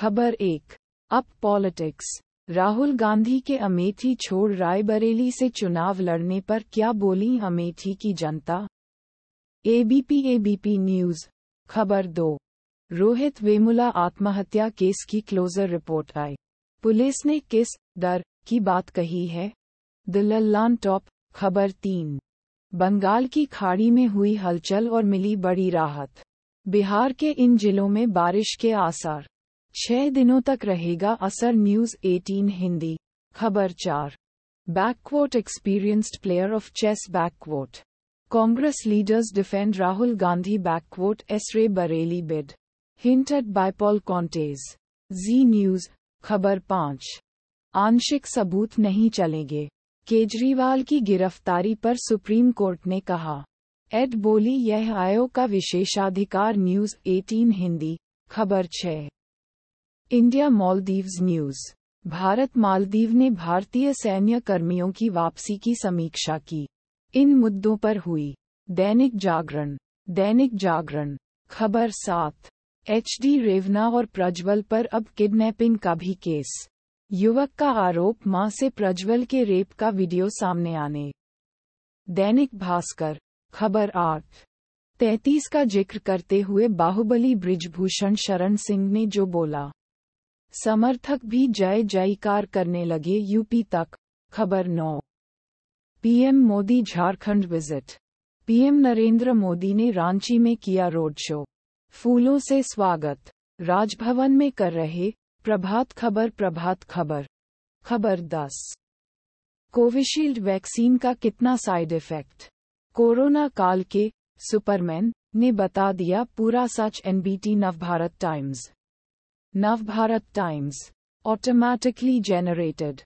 खबर एक up politics Rahul Gandhi के अमेठी छोड़ रायबरेली से चुनाव लड़ने पर क्या बोली अमेठी की जनता एबीपी एबीपी न्यूज खबर दो रोहित वेमुला आत्महत्या केस की क्लोजर रिपोर्ट आई पुलिस ने किस दर की बात कही है लल्लान टॉप खबर तीन बंगाल की खाड़ी में हुई हलचल और मिली बड़ी राहत बिहार के इन जिलों में बारिश के आसार छह दिनों तक रहेगा असर न्यूज 18 हिंदी खबर चार बैकवोट एक्सपीरियंस्ड प्लेयर ऑफ चेस बैकवोट कांग्रेस लीडर्स डिफेंड राहुल गांधी बैकवोट एसरे बरेली बिड हिंटेड बाय पॉल कॉन्टेज जी न्यूज खबर पांच आंशिक सबूत नहीं चलेंगे केजरीवाल की गिरफ्तारी पर सुप्रीम कोर्ट ने कहा एड बोली यह आयोग का विशेषाधिकार न्यूज 18 हिंदी खबर छह इंडिया मालदीव्स न्यूज भारत मालदीव ने भारतीय सैन्य कर्मियों की वापसी की समीक्षा की इन मुद्दों पर हुई दैनिक जागरण दैनिक जागरण खबर सात एच डी रेवना और प्रज्वल पर अब किडनैपिंग का भी केस युवक का आरोप मां से प्रज्वल के रेप का वीडियो सामने आने दैनिक भास्कर खबर आठ तैतीस का जिक्र करते हुए बाहुबली ब्रिजभूषण शरण सिंह ने जो बोला समर्थक भी जय जयकार करने लगे यूपी तक खबर नौ PM Modi Jharkhand visit PM Narendra Modi ने रांची में किया रोड शो फूलों से स्वागत राजभवन में कर रहे प्रभात खबर प्रभात खबर खबर दस कोविशील्ड वैक्सीन का कितना साइड इफेक्ट कोरोना काल के सुपरमैन ने बता दिया पूरा सच NBT Navbharat Times Navbharat Times. Automatically generated.